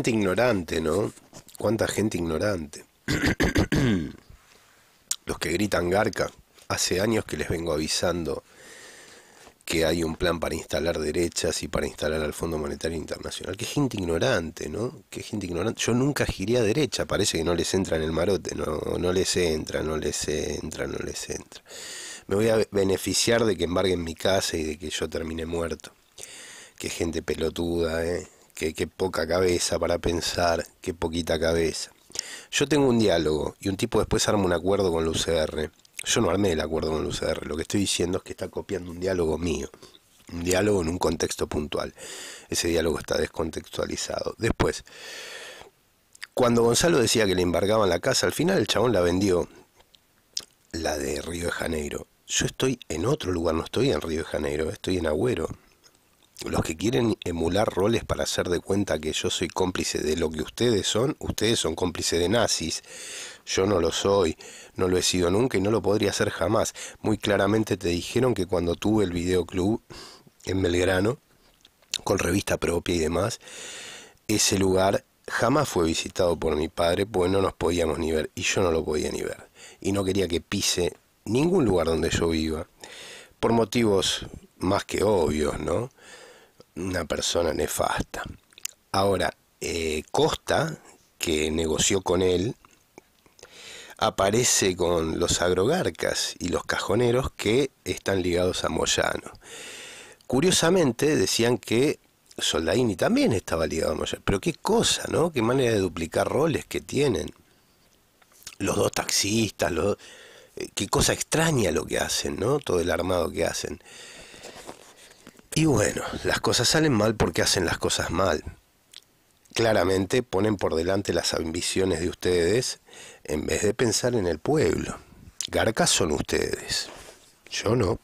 gente ignorante, ¿no? Cuánta gente ignorante. Los que gritan garca, hace años que les vengo avisando que hay un plan para instalar derechas y para instalar al Fondo Monetario Internacional. Qué gente ignorante, ¿no? Qué gente ignorante. Yo nunca giré a derecha, parece que no les entra en el marote, no, no les entra, no les entra, no les entra. Me voy a beneficiar de que embarguen mi casa y de que yo termine muerto. Qué gente pelotuda, ¿eh? qué, poca cabeza para pensar, qué poquita cabeza. Yo tengo un diálogo y un tipo después arma un acuerdo con el UCR. Yo no armé el acuerdo con el lo que estoy diciendo es que está copiando un diálogo mío, un diálogo en un contexto puntual. Ese diálogo está descontextualizado. Después, cuando Gonzalo decía que le embargaban la casa, al final el chabón la vendió, la de Río de Janeiro. Yo estoy en otro lugar, no estoy en Río de Janeiro, estoy en Agüero los que quieren emular roles para hacer de cuenta que yo soy cómplice de lo que ustedes son, ustedes son cómplices de nazis, yo no lo soy, no lo he sido nunca y no lo podría ser jamás. Muy claramente te dijeron que cuando tuve el videoclub en Belgrano, con revista propia y demás, ese lugar jamás fue visitado por mi padre pues no nos podíamos ni ver y yo no lo podía ni ver. Y no quería que pise ningún lugar donde yo viva, por motivos más que obvios, ¿no? una persona nefasta. Ahora, eh, Costa, que negoció con él, aparece con los agrogarcas y los cajoneros que están ligados a Moyano. Curiosamente decían que Soldaini también estaba ligado a Moyano, pero qué cosa, ¿no? Qué manera de duplicar roles que tienen. Los dos taxistas, los eh, qué cosa extraña lo que hacen, ¿no? Todo el armado que hacen. Y bueno, las cosas salen mal porque hacen las cosas mal. Claramente ponen por delante las ambiciones de ustedes en vez de pensar en el pueblo. Garcas son ustedes. Yo no.